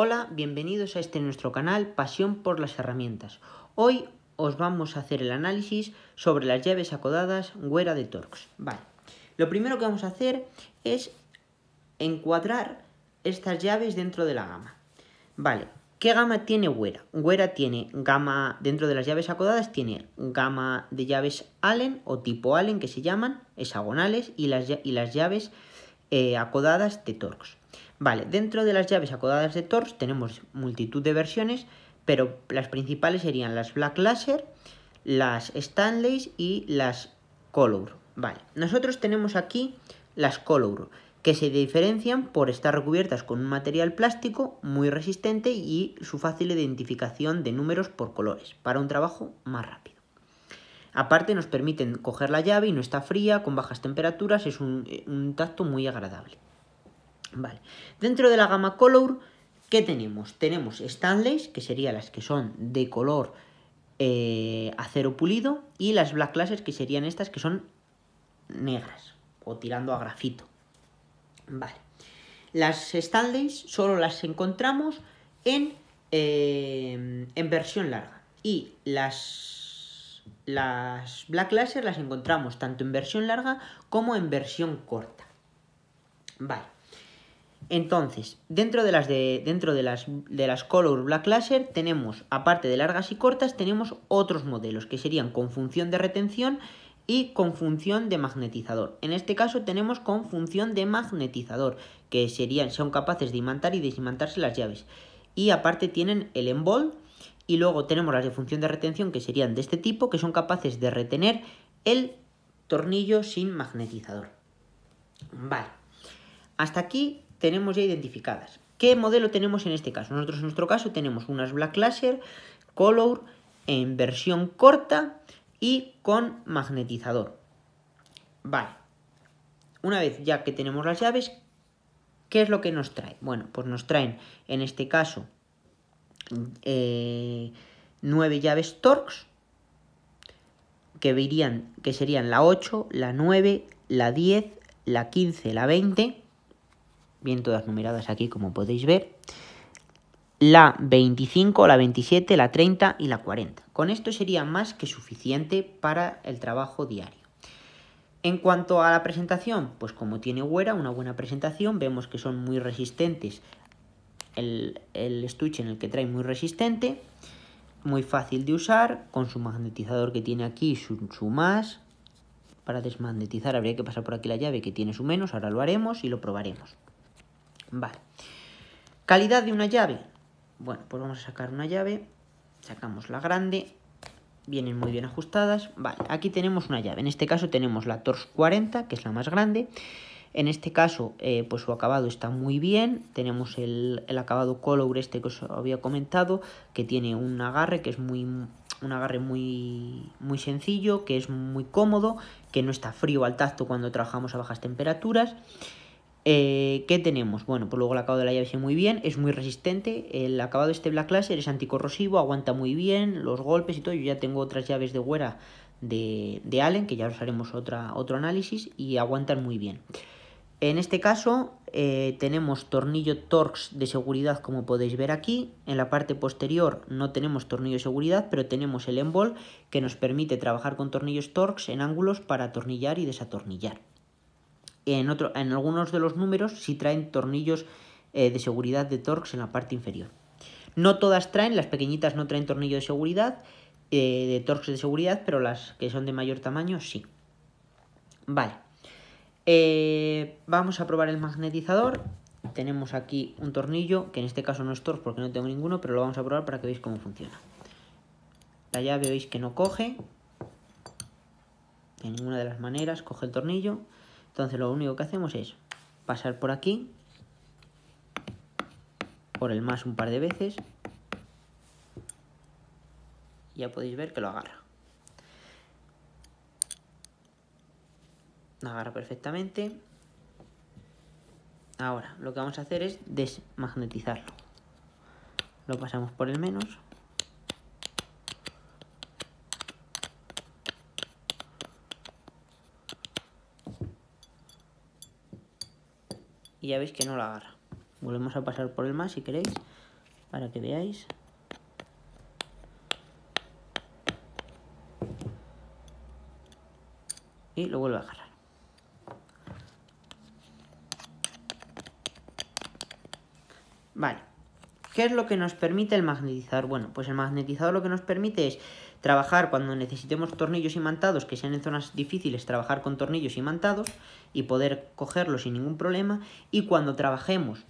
Hola, bienvenidos a este nuestro canal Pasión por las herramientas. Hoy os vamos a hacer el análisis sobre las llaves acodadas Güera de Torx. Vale, lo primero que vamos a hacer es encuadrar estas llaves dentro de la gama. Vale, ¿qué gama tiene Güera? Güera tiene gama, dentro de las llaves acodadas, tiene gama de llaves Allen o tipo Allen que se llaman hexagonales y las, y las llaves eh, acodadas de Torx. Vale, dentro de las llaves acodadas de Torx tenemos multitud de versiones, pero las principales serían las Black Laser, las Stanleys y las Color. Vale, nosotros tenemos aquí las Color, que se diferencian por estar recubiertas con un material plástico muy resistente y su fácil identificación de números por colores, para un trabajo más rápido. Aparte nos permiten coger la llave y no está fría, con bajas temperaturas, es un eh, tacto muy agradable. Vale. Dentro de la gama Color, ¿qué tenemos? Tenemos Stanleys, que serían las que son de color eh, acero pulido, y las Black Classes, que serían estas que son negras o tirando a grafito. Vale. Las Stanleys solo las encontramos en, eh, versión larga. Y las, las Black Lasers las encontramos tanto en versión larga como en versión corta. Vale. Entonces, dentro de las, de, dentro de las, de las Color Black Laser tenemos, aparte de largas y cortas, tenemos otros modelos que serían con función de retención y con función de magnetizador. En este caso tenemos con función de magnetizador, que serían, son capaces de imantar y desimantarse las llaves. Y aparte tienen el embol y luego tenemos las de función de retención que serían de este tipo, que son capaces de retener el tornillo sin magnetizador. Vale. Hasta aquí tenemos ya identificadas. ¿Qué modelo tenemos en este caso? Nosotros en nuestro caso tenemos unas Black Laser, Color, en versión corta y con magnetizador. Vale. Una vez ya que tenemos las llaves, ¿qué es lo que nos trae? Bueno, pues nos traen en este caso 9 eh, nueve llaves Torx, que, que serían la 8, la 9, la 10, la 15, la 20 bien todas numeradas aquí como podéis ver, la 25, la 27, la 30 y la 40. Con esto sería más que suficiente para el trabajo diario. En cuanto a la presentación, pues como tiene Huera, una buena presentación, vemos que son muy resistentes, el, estuche en el que trae muy resistente, muy fácil de usar, con su magnetizador que tiene aquí, su, su más, para desmagnetizar habría que pasar por aquí la llave que tiene su menos, ahora lo haremos y lo probaremos. Vale. Calidad de una llave. Bueno, pues vamos a sacar una llave. Sacamos la grande. Vienen muy bien ajustadas. Vale, aquí tenemos una llave. En este caso tenemos la Tors 40, que es la más grande. En este caso, eh, pues su acabado está muy bien. Tenemos el, acabado color este que os había comentado, que tiene un agarre que es muy un agarre muy, muy sencillo, que es muy cómodo, que no está frío al tacto cuando trabajamos a bajas temperaturas. Eh, ¿Qué tenemos? Bueno, pues luego el acabado de la llave se muy bien, es muy resistente, el acabado de este Black Laser es anticorrosivo, aguanta muy bien los golpes y todo, yo ya tengo otras llaves de Huera de, Allen, que ya os haremos otra, otro análisis, y aguantan muy bien. En este caso eh, tenemos tornillo Torx de seguridad como podéis ver aquí, en la parte posterior no tenemos tornillo de seguridad, pero tenemos el embol que nos permite trabajar con tornillos Torx en ángulos para atornillar y desatornillar en, algunos de los números sí traen tornillos eh, de seguridad de Torx en la parte inferior. No todas traen, las pequeñitas no traen tornillo de seguridad, eh, de Torx de seguridad, pero las que son de mayor tamaño sí. Vale. Eh, vamos a probar el magnetizador. Tenemos aquí un tornillo, que en este caso no es Torx porque no tengo ninguno, pero lo vamos a probar para que veáis cómo funciona. La llave veis que no coge, de ninguna de las maneras, coge el tornillo. Entonces lo único que hacemos es pasar por aquí, por el más un par de veces, ya podéis ver que lo agarra. agarra perfectamente. Ahora, lo que vamos a hacer es desmagnetizarlo. Lo pasamos por el menos. y ya veis que no la agarra. Volvemos a pasar por el más si queréis, para que veáis. Y lo vuelve a agarrar. Vale. ¿Qué es lo que nos permite el magnetizador? Bueno, pues el magnetizador lo que nos permite es trabajar cuando necesitemos tornillos imantados que sean en zonas difíciles, trabajar con tornillos imantados y poder cogerlos sin ningún problema. Y cuando trabajemos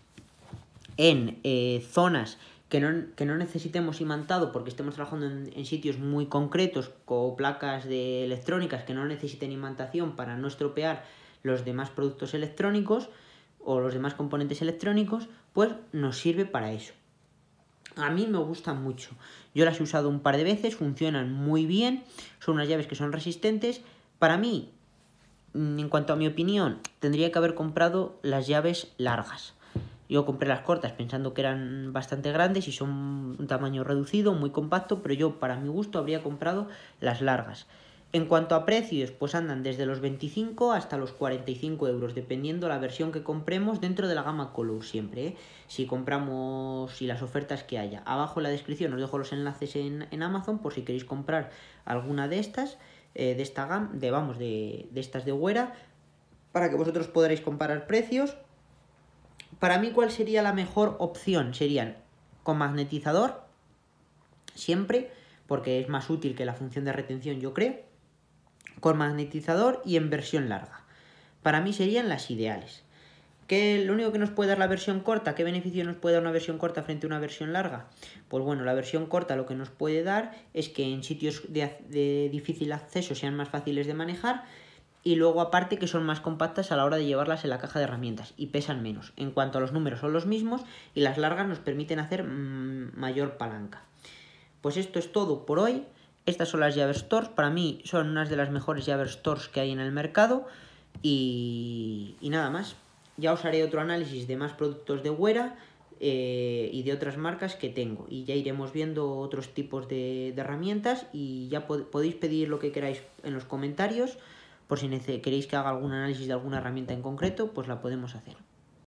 en eh, zonas que no, necesitemos imantado porque estemos trabajando en, sitios muy concretos o placas de electrónicas que no necesiten imantación para no estropear los demás productos electrónicos o los demás componentes electrónicos, pues nos sirve para eso. A mí me gustan mucho. Yo las he usado un par de veces, funcionan muy bien, son unas llaves que son resistentes. Para mí, mm, en cuanto a mi opinión, tendría que haber comprado las llaves largas. Yo compré las cortas pensando que eran bastante grandes y son un tamaño reducido, muy compacto, pero yo para mi gusto habría comprado las largas. En cuanto a precios, pues andan desde los 25 hasta los 45 euros, dependiendo la versión que compremos dentro de la gama Color siempre. ¿eh? Si compramos y las ofertas que haya. Abajo en la descripción os dejo los enlaces en, Amazon por si queréis comprar alguna de estas, eh, de esta gama, de, vamos, de, de estas de Huera, para que vosotros podáis comparar precios. Para mí, ¿cuál sería la mejor opción? Serían con magnetizador, siempre, porque es más útil que la función de retención, yo creo con magnetizador y en versión larga. Para mí serían las ideales. ¿Qué, lo único que nos puede dar la versión corta? ¿Qué beneficio nos puede dar una versión corta frente a una versión larga? Pues bueno, la versión corta lo que nos puede dar es que en sitios de difícil acceso sean más fáciles de manejar y luego aparte que son más compactas a la hora de llevarlas en la caja de herramientas y pesan menos. En cuanto a los números son los mismos y las largas nos permiten hacer mm, mayor palanca. Pues esto es todo por hoy. Estas son las llaves Stores, para mí son unas de las mejores llaves Stores que hay en el mercado y, nada más. Ya os haré otro análisis de más productos de Huera eh, y de otras marcas que tengo y ya iremos viendo otros tipos de, herramientas y ya podéis pedir lo que queráis en los comentarios por si queréis que haga algún análisis de alguna herramienta en concreto, pues la podemos hacer.